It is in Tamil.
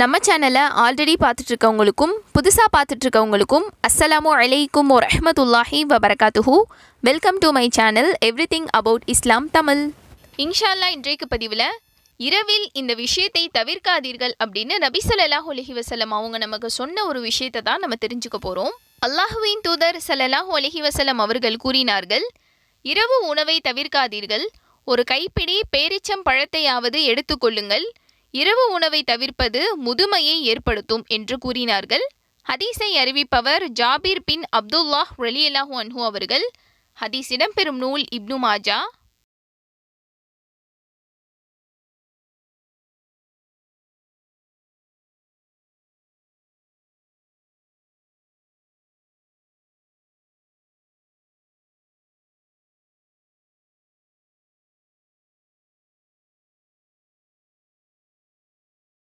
நம்ம சேனலை ஆல்ரெடி பார்த்துட்ருக்கவங்களுக்கும் புதுசாக பார்த்துட்ருக்கவங்களுக்கும் அஸ்ஸலாமு அலைக்கும் ஓர் ரஹமத்துல்லாஹி வபரகாத்துஹூ welcome to my channel everything about Islam Tamil இன்ஷால்லா இன்றைக்கு பதிவில் இரவில் இந்த விஷயத்தை தவிர்க்காதீர்கள் அப்படின்னு நபி சல்லாஹ் அலஹி வசலம் அவங்க நமக்கு சொன்ன ஒரு விஷயத்தை தான் நம்ம தெரிஞ்சுக்க போகிறோம் அல்லாஹுவின் தூதர் சல்லாஹூ அலஹி வசலம் அவர்கள் கூறினார்கள் இரவு உணவை தவிர்க்காதீர்கள் ஒரு கைப்பிடி பேரிச்சம் பழத்தையாவது எடுத்துக்கொள்ளுங்கள் இரவு உணவை தவிர்ப்பது முதுமையை ஏற்படுத்தும் என்று கூறினார்கள் ஹதீஸை அறிவிப்பவர் ஜாபீர் பின் அப்துல்லாஹ் ரலியல்லாஹு அன்ஹு அவர்கள் ஹதீஸ் இடம்பெறும் நூல் இப்னு மாஜா